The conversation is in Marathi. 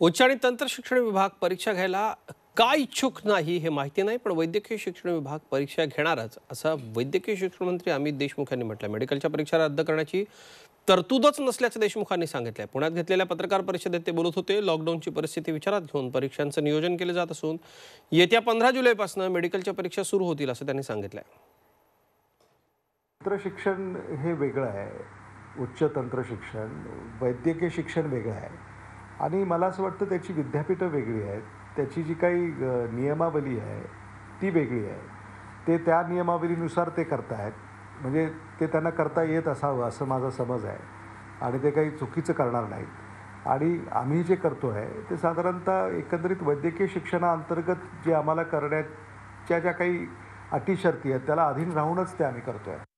उच्च आणि तंत्र शिक्षण विभाग परीक्षा घ्यायला काय इच्छुक नाही हे माहिती नाही पण वैद्यकीय शिक्षण विभाग परीक्षा घेणारच असं वैद्यकीय शिक्षण मंत्री अमित देशमुख यांनी म्हटलं मेडिकलच्या परीक्षा रद्द करण्याची तरतूदच नसल्याचं देशमुखांनी सांगितलं पुण्यात घेतलेल्या पत्रकार परिषदेत ते बोलत होते लॉकडाऊनची परिस्थिती विचारात घेऊन परीक्षांचं नियोजन केलं जात असून येत्या पंधरा जुलैपासून मेडिकलच्या परीक्षा सुरू होतील असं त्यांनी सांगितलं तंत्र शिक्षण हे वेगळं आहे उच्च तंत्र शिक्षण वैद्यकीय शिक्षण वेगळं आहे आणि मला असं वाटतं त्याची विद्यापीठं वेगळी आहेत त्याची जी काही नियमावली आहे ती वेगळी आहे ते त्या नियमावलीनुसार ते करतायत म्हणजे ते त्यांना करता येत असावं असं माझा समज आहे आणि ते काही चुकीचं करणार नाहीत आणि आम्ही जे करतो आहे ते साधारणतः एकंदरीत वैद्यकीय शिक्षणाअंतर्गत जे आम्हाला करण्याच्या ज्या काही अटी शर्ती आहेत त्याला अधीन राहूनच ते आम्ही करतो आहे